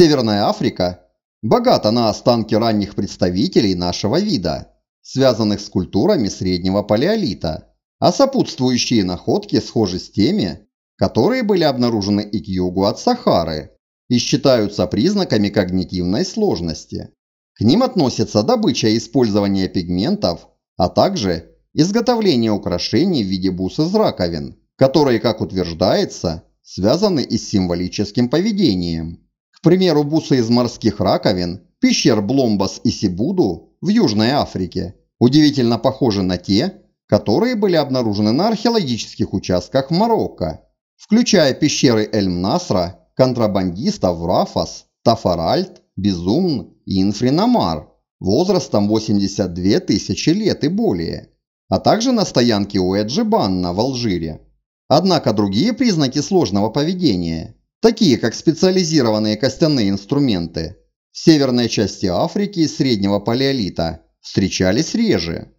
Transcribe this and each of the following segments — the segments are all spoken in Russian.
Северная Африка богата на останки ранних представителей нашего вида, связанных с культурами среднего палеолита, а сопутствующие находки схожи с теми, которые были обнаружены и к югу от Сахары и считаются признаками когнитивной сложности. К ним относятся добыча и использование пигментов, а также изготовление украшений в виде бус из раковин, которые, как утверждается, связаны и с символическим поведением. К примеру, бусы из морских раковин, пещер Бломбас и Сибуду в Южной Африке удивительно похожи на те, которые были обнаружены на археологических участках Марокко, включая пещеры Эль-Насра, контрабандистов Рафас, Тафаральт, Безумн и Инфринамар возрастом 82 тысячи лет и более, а также на стоянке у Эджибанна в Алжире. Однако другие признаки сложного поведения такие как специализированные костяные инструменты, в северной части Африки и среднего палеолита встречались реже.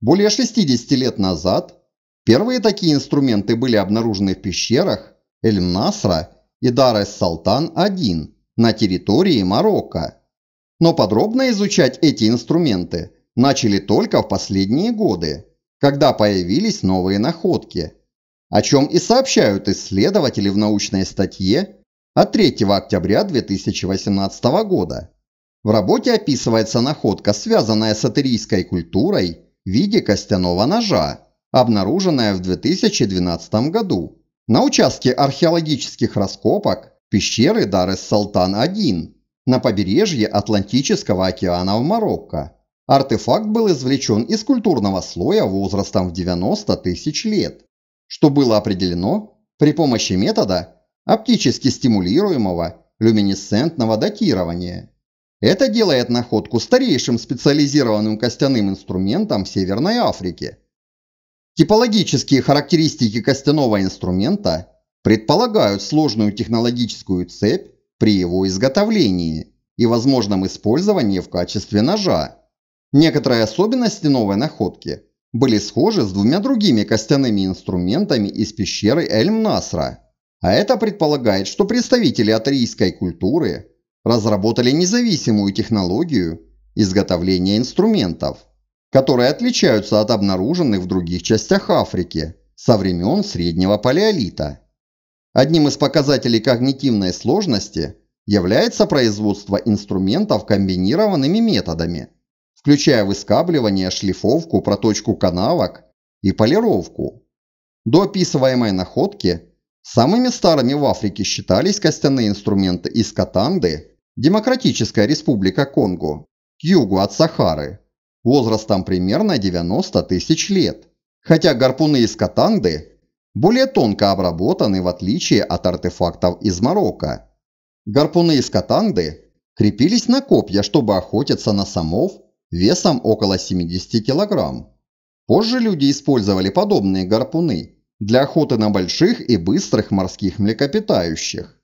Более 60 лет назад первые такие инструменты были обнаружены в пещерах Эль-Насра и Дар-эс-Салтан-1 на территории Марокко. Но подробно изучать эти инструменты начали только в последние годы, когда появились новые находки – о чем и сообщают исследователи в научной статье от 3 октября 2018 года. В работе описывается находка, связанная с атерийской культурой в виде костяного ножа, обнаруженная в 2012 году на участке археологических раскопок пещеры Дар-эс-Салтан-1 на побережье Атлантического океана в Марокко. Артефакт был извлечен из культурного слоя возрастом в 90 тысяч лет что было определено при помощи метода оптически стимулируемого люминесцентного датирования. Это делает находку старейшим специализированным костяным инструментом в Северной Африке. Типологические характеристики костяного инструмента предполагают сложную технологическую цепь при его изготовлении и возможном использовании в качестве ножа. Некоторые особенности новой находки были схожи с двумя другими костяными инструментами из пещеры Эльм Насра, А это предполагает, что представители атрийской культуры разработали независимую технологию изготовления инструментов, которые отличаются от обнаруженных в других частях Африки со времен среднего палеолита. Одним из показателей когнитивной сложности является производство инструментов комбинированными методами – включая выскабливание, шлифовку, проточку канавок и полировку. До описываемой находки самыми старыми в Африке считались костяные инструменты из Катанды, Демократическая Республика Конго, к югу от Сахары, возрастом примерно 90 тысяч лет, хотя гарпуны из Катанды более тонко обработаны в отличие от артефактов из Марокко. Гарпуны из Катанды крепились на копья, чтобы охотиться на самов весом около 70 кг. Позже люди использовали подобные гарпуны для охоты на больших и быстрых морских млекопитающих.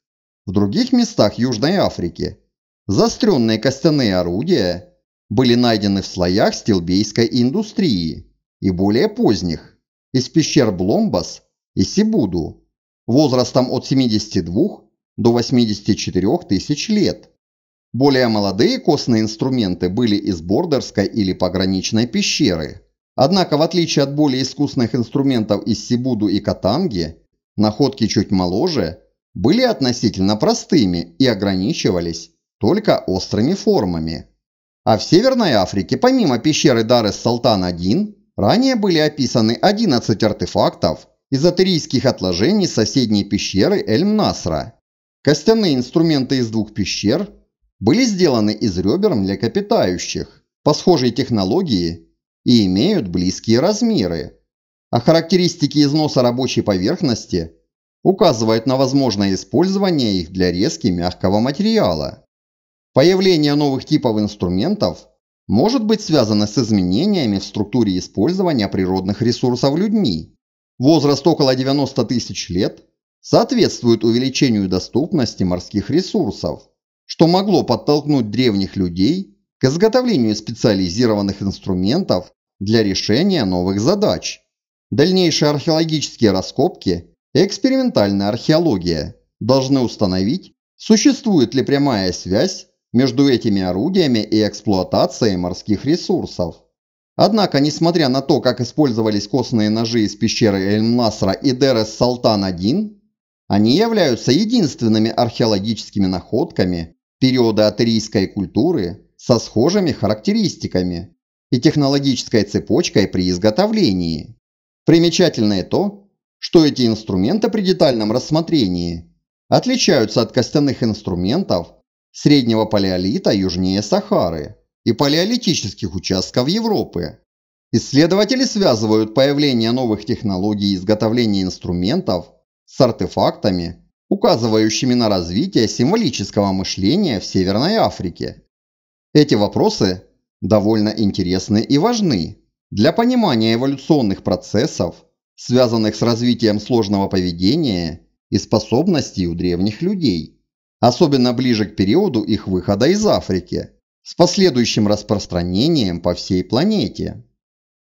В других местах Южной Африки заостренные костяные орудия были найдены в слоях стилбейской индустрии и более поздних – из пещер Бломбас и Сибуду возрастом от 72 до 84 тысяч лет. Более молодые костные инструменты были из бордерской или пограничной пещеры. Однако, в отличие от более искусных инструментов из Сибуду и Катанги, находки чуть моложе были относительно простыми и ограничивались только острыми формами. А в Северной Африке, помимо пещеры Дарес-Салтан-1, ранее были описаны 11 артефактов эзотерийских отложений соседней пещеры Эль-Мнасра. Костяные инструменты из двух пещер – были сделаны из ребер млекопитающих по схожей технологии и имеют близкие размеры. А характеристики износа рабочей поверхности указывают на возможное использование их для резки мягкого материала. Появление новых типов инструментов может быть связано с изменениями в структуре использования природных ресурсов людьми. Возраст около 90 тысяч лет соответствует увеличению доступности морских ресурсов что могло подтолкнуть древних людей к изготовлению специализированных инструментов для решения новых задач. Дальнейшие археологические раскопки и экспериментальная археология должны установить, существует ли прямая связь между этими орудиями и эксплуатацией морских ресурсов. Однако, несмотря на то, как использовались костные ножи из пещеры Эль-Насра и Дерес-Салтан-1, они являются единственными археологическими находками, периода атерийской культуры со схожими характеристиками и технологической цепочкой при изготовлении. Примечательное то, что эти инструменты при детальном рассмотрении отличаются от костяных инструментов среднего палеолита южнее Сахары и палеолитических участков Европы. Исследователи связывают появление новых технологий изготовления инструментов с артефактами указывающими на развитие символического мышления в Северной Африке. Эти вопросы довольно интересны и важны для понимания эволюционных процессов, связанных с развитием сложного поведения и способностей у древних людей, особенно ближе к периоду их выхода из Африки, с последующим распространением по всей планете.